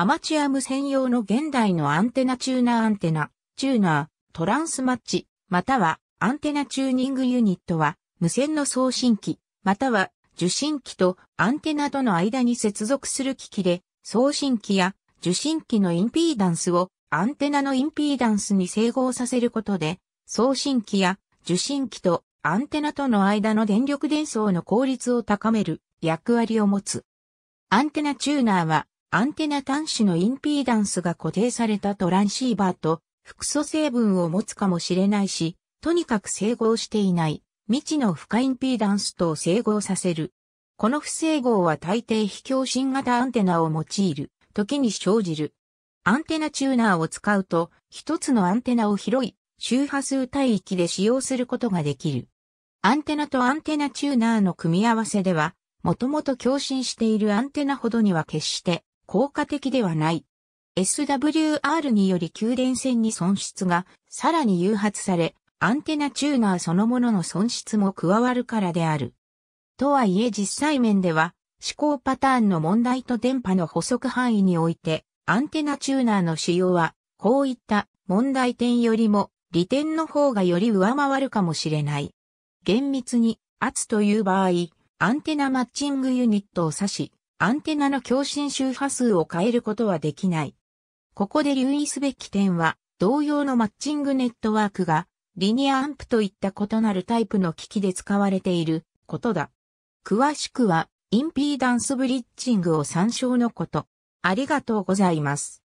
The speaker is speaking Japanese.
アマチュア無線用の現代のアンテナチューナーアンテナ、チューナー、トランスマッチ、またはアンテナチューニングユニットは、無線の送信機、または受信機とアンテナとの間に接続する機器で、送信機や受信機のインピーダンスをアンテナのインピーダンスに整合させることで、送信機や受信機とアンテナとの間の電力伝送の効率を高める役割を持つ。アンテナチューナーはアンテナ端子のインピーダンスが固定されたトランシーバーと複素成分を持つかもしれないし、とにかく整合していない未知の深インピーダンスと整合させる。この不整合は大抵非共振型アンテナを用いる、時に生じる。アンテナチューナーを使うと、一つのアンテナを広い周波数帯域で使用することができる。アンテナとアンテナチューナーの組み合わせでは、もともと共振しているアンテナほどには決して効果的ではない。SWR により給電線に損失がさらに誘発され、アンテナチューナーそのものの損失も加わるからである。とはいえ実際面では、思考パターンの問題と電波の補足範囲において、アンテナチューナーの使用は、こういった問題点よりも、利点の方がより上回るかもしれない。厳密に、圧という場合、アンテナマッチングユニットを指し、アンテナの共振周波数を変えることはできない。ここで留意すべき点は、同様のマッチングネットワークが、リニアアンプといった異なるタイプの機器で使われていることだ。詳しくは、インピーダンスブリッジングを参照のこと。ありがとうございます。